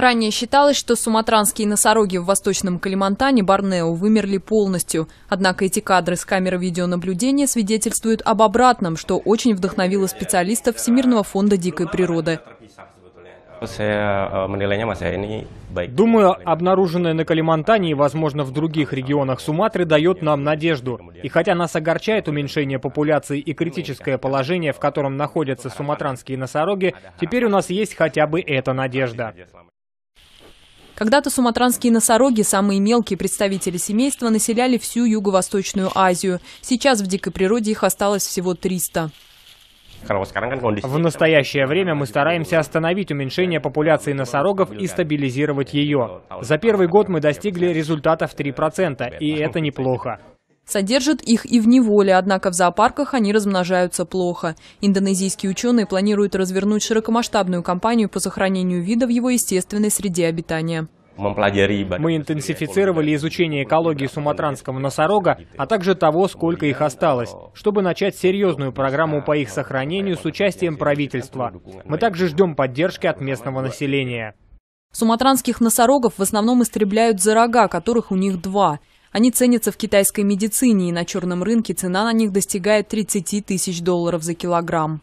Ранее считалось, что суматранские носороги в Восточном Калимантане, Барнео, вымерли полностью. Однако эти кадры с камеры видеонаблюдения свидетельствуют об обратном, что очень вдохновило специалистов Всемирного фонда дикой природы. Думаю, обнаруженное на Калимантане и, возможно, в других регионах Суматры дает нам надежду. И хотя нас огорчает уменьшение популяции и критическое положение, в котором находятся суматранские носороги, теперь у нас есть хотя бы эта надежда. Когда-то суматранские носороги, самые мелкие представители семейства, населяли всю Юго-Восточную Азию. Сейчас в дикой природе их осталось всего 300. В настоящее время мы стараемся остановить уменьшение популяции носорогов и стабилизировать ее. За первый год мы достигли результата в 3%, и это неплохо. Содержат их и в неволе, однако в зоопарках они размножаются плохо. Индонезийские ученые планируют развернуть широкомасштабную кампанию по сохранению вида в его естественной среде обитания. Мы интенсифицировали изучение экологии суматранского носорога, а также того, сколько их осталось, чтобы начать серьезную программу по их сохранению с участием правительства. Мы также ждем поддержки от местного населения. Суматранских носорогов в основном истребляют за рога, которых у них два. Они ценятся в китайской медицине, и на черном рынке цена на них достигает 30 тысяч долларов за килограмм.